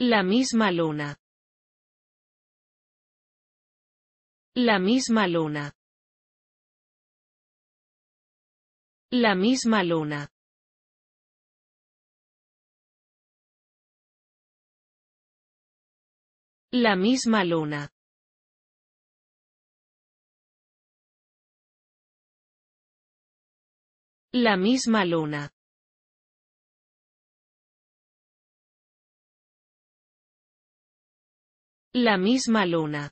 La misma luna. La misma luna. La misma luna. La misma luna. La misma luna. La misma luna.